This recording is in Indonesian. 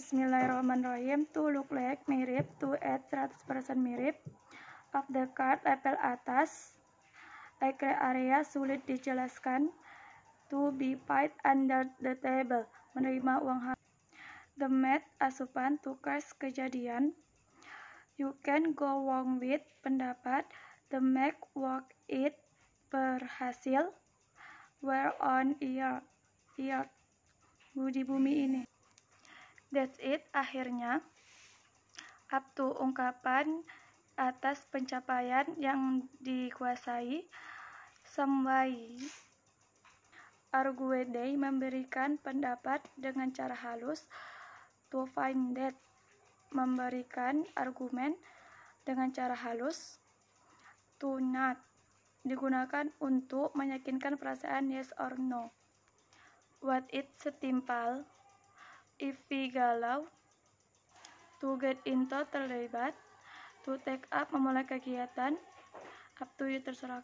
Bismillahirrahmanirrahim. To look like mirip, to at 100% mirip. Up the card, level atas. Like area sulit dijelaskan. To be paid under the table, menerima uang hal The math asupan, tukas kejadian. You can go wrong with, pendapat. The make, work, it, berhasil. Where on ear, ear, di bumi ini. That's it, akhirnya up to ungkapan atas pencapaian yang dikuasai Sembai, Arguede memberikan pendapat dengan cara halus to find that memberikan argumen dengan cara halus to not digunakan untuk meyakinkan perasaan yes or no what it setimpal Ivi Galau to get into terlibat to take up memulai kegiatan up to you terserah